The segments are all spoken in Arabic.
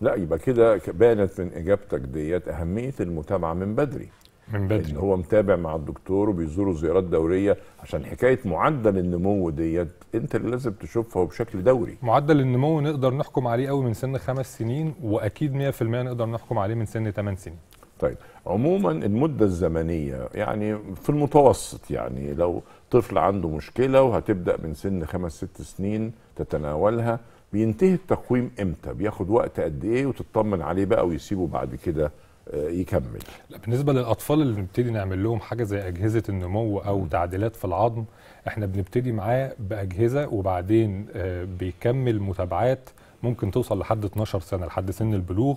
لا يبقى كده بانت من اجابتك ديت اهميه المتابعه من بدري من بدري إن هو متابع مع الدكتور وبيزوره زيارات دوريه عشان حكايه معدل النمو ديت انت اللي لازم تشوفها بشكل دوري معدل النمو نقدر نحكم عليه قوي من سن خمس سنين واكيد 100% نقدر نحكم عليه من سن ثمان سنين طيب عموما المده الزمنيه يعني في المتوسط يعني لو طفل عنده مشكله وهتبدا من سن خمس ست سنين تتناولها بينتهي التقويم امتى بياخد وقت قد ايه وتطمن عليه بقى ويسيبه بعد كده آه، يكمل لا بالنسبه للاطفال اللي بنبتدي نعمل لهم حاجه زي اجهزه النمو او تعديلات في العظم احنا بنبتدي معاه باجهزه وبعدين آه، بيكمل متابعات ممكن توصل لحد 12 سنه لحد سن البلوغ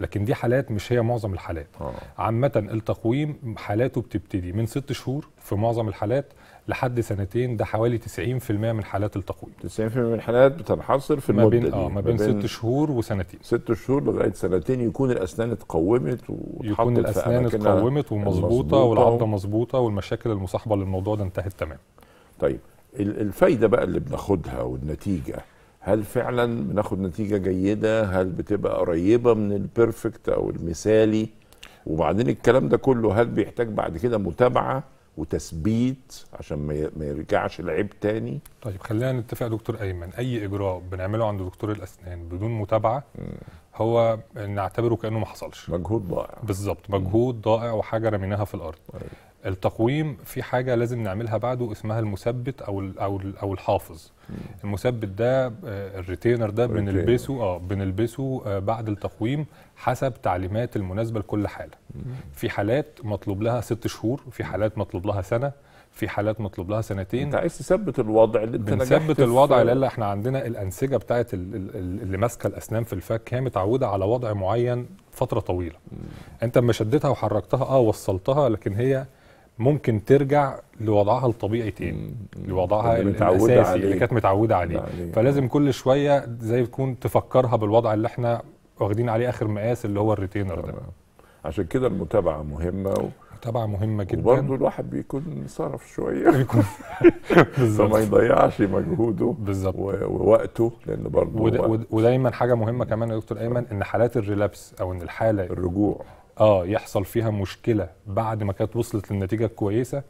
لكن دي حالات مش هي معظم الحالات آه. عامه التقويم حالاته بتبتدي من 6 شهور في معظم الحالات لحد سنتين ده حوالي 90% من حالات التقويم 90% من الحالات بتنحصر في ما المده بين اه ما بين ست شهور وسنتين ست شهور لغايه سنتين يكون الاسنان اتقومت يكون الاسنان اتقومت ومظبوطه والعضه مظبوطه والمشاكل المصاحبه للموضوع ده انتهت تمام طيب الفايده بقى اللي بناخدها والنتيجه هل فعلا بناخد نتيجه جيده هل بتبقى قريبه من البيرفكت او المثالي وبعدين الكلام ده كله هل بيحتاج بعد كده متابعه وتثبيت عشان ما يرجعش العيب تاني طيب خلينا نتفق دكتور ايمن اي اجراء بنعمله عند دكتور الاسنان بدون متابعه هو نعتبره كانه ما حصلش مجهود ضائع بالظبط مجهود ضائع وحاجه رميناها في الارض أيوة. التقويم في حاجه لازم نعملها بعده اسمها المثبت او او او الحافظ مم. المثبت ده آه، الريتينر ده بنلبسه اه بنلبسه آه، بعد التقويم حسب تعليمات المناسبه لكل حاله مم. في حالات مطلوب لها ست شهور في حالات مطلوب لها سنه في حالات مطلوب لها سنتين انت عايز تثبت الوضع اللي انت بنثبت الوضع لا لا احنا عندنا الانسجه بتاعه اللي ماسكه الاسنان في الفك هي متعوده على وضع معين فتره طويله مم. انت لما شدتها وحركتها اه وصلتها لكن هي ممكن ترجع لوضعها الطبيعي تاني لوضعها الاساسي اللي كانت متعوده عليه آه. فلازم كل شويه زي تكون تفكرها بالوضع اللي احنا واخدين عليه اخر مقاس اللي هو الريتينر ده عشان كده المتابعه مهمه و... متابعه مهمه جدا وبرضه الواحد بيكون صرف شويه بيكون فما يضيعش مجهوده بالظبط ووقته لان برضه ودايما حاجه مهمه كمان يا دكتور ايمن ان حالات الريلابس او ان الحاله الرجوع اه يحصل فيها مشكله بعد ما كانت وصلت للنتيجه الكويسه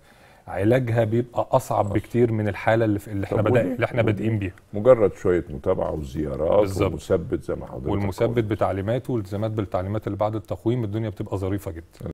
علاجها بيبقى اصعب أصلاً. آه. بكتير من الحاله اللي, في اللي احنا بدأ اللي احنا بادئين بيها مجرد شويه متابعه وزيارات بالزبط. ومثبت زي ما حضرتك والمثبت بتعليماته والالتزامات بالتعليمات اللي بعد التقويم الدنيا بتبقى ظريفه جدا